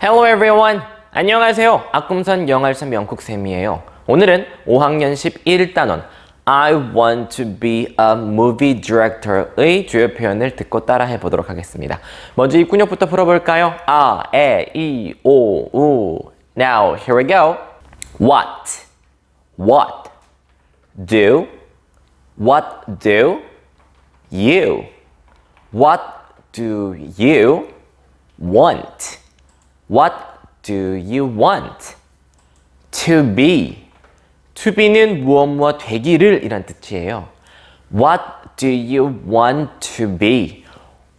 Hello everyone! 안녕하세요. 아꿈선 영알선 영국쌤이에요. 오늘은 5학년 11단원 I want to be a movie director의 주요 표현을 듣고 따라해 보도록 하겠습니다. 먼저 입군역부터 풀어볼까요? 아, 에, 이, 오, 우 Now, here we go. What, what, do, what do, you, what do you want? What do you want? To be. To be는 무엇 무엇 되기를 이란 뜻이에요. What do you want to be?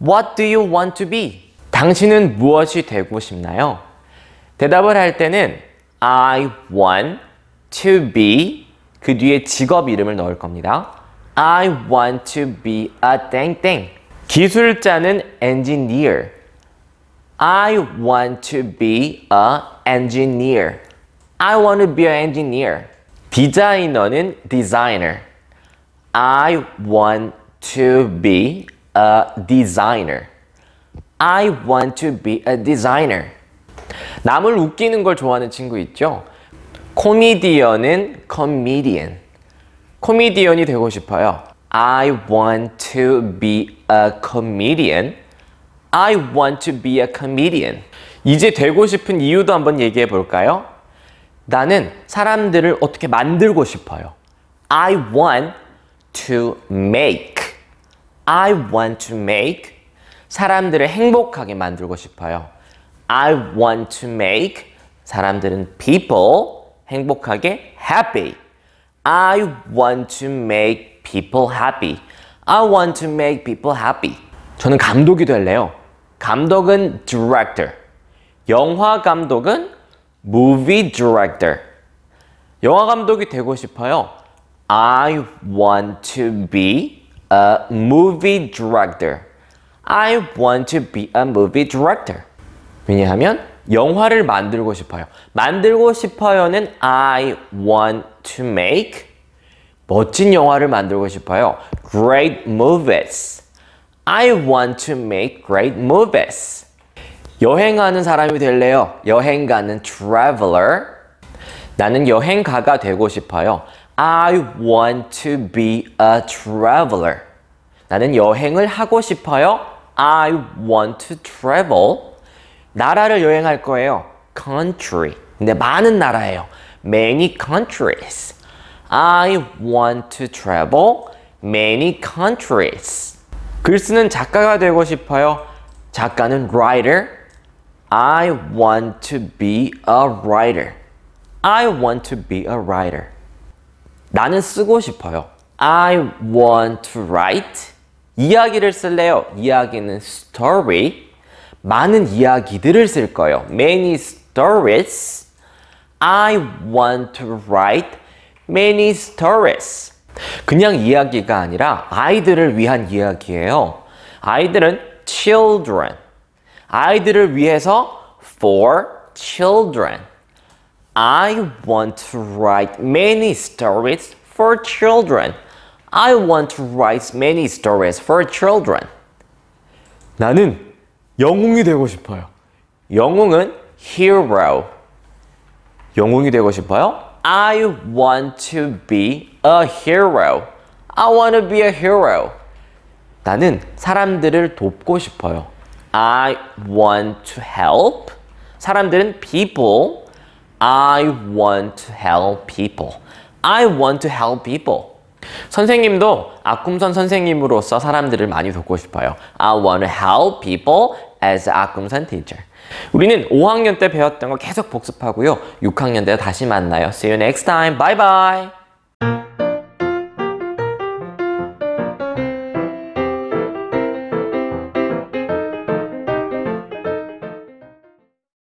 What do you want to be? 당신은 무엇이 되고 싶나요? 대답을 할 때는 I want to be 그 뒤에 직업 이름을 넣을 겁니다. I want to be a 땡땡. 기술자는 engineer. I want to be a engineer. I want to be an engineer. 디자이너는 designer. I want to be a designer. I want to be a designer. 남을 웃기는 걸 좋아하는 친구 있죠? 코미디언은 comedian. 코미디언이 되고 싶어요. I want to be a comedian. I want to be a comedian. 이제 되고 싶은 이유도 한번 얘기해 볼까요? 나는 사람들을 어떻게 만들고 싶어요. I want to make. I want to make. 사람들을 행복하게 만들고 싶어요. I want to make. 사람들은 people 행복하게 happy. I want to make people happy. I want to make people happy. 저는 감독이 될래요. 감독은 director. 영화 감독은 movie director. 영화 감독이 되고 싶어요. I want to be a movie director. I want to be a movie director. 왜냐하면 영화를 만들고 싶어요. 만들고 싶어요는 I want to make 멋진 영화를 만들고 싶어요. Great movies. I want to make great movies. 여행하는 사람이 될래요. 여행가는 traveler. 나는 여행가가 되고 싶어요. I want to be a traveler. 나는 여행을 하고 싶어요. I want to travel. 나라를 여행할 거예요. country. 근데 많은 나라예요. many countries. I want to travel many countries. 글쓰는 작가가 되고 싶어요. 작가는 writer. I want to be a writer. I want to be a writer. 나는 쓰고 싶어요. I want to write. 이야기를 쓸래요. 이야기는 story. 많은 이야기들을 쓸 거예요. Many stories. I want to write many stories. 그냥 이야기가 아니라 아이들을 위한 이야기예요. 아이들은 children. 아이들을 위해서 for children. I want to write many stories for children. I want to write many stories for children. 나는 영웅이 되고 싶어요. 영웅은 hero. 영웅이 되고 싶어요? I want to be a hero. I want to be a hero. 나는 사람들을 돕고 싶어요. I want to help. 사람들은 people. I want to help people. I want to help people. 선생님도 아꿈선 선생님으로서 사람들을 많이 돕고 싶어요. I want to help people as 아꿈선 teacher. 우리는 5학년 때 배웠던 거 계속 복습하고요. 6학년 때 다시 만나요. See you next time. Bye bye.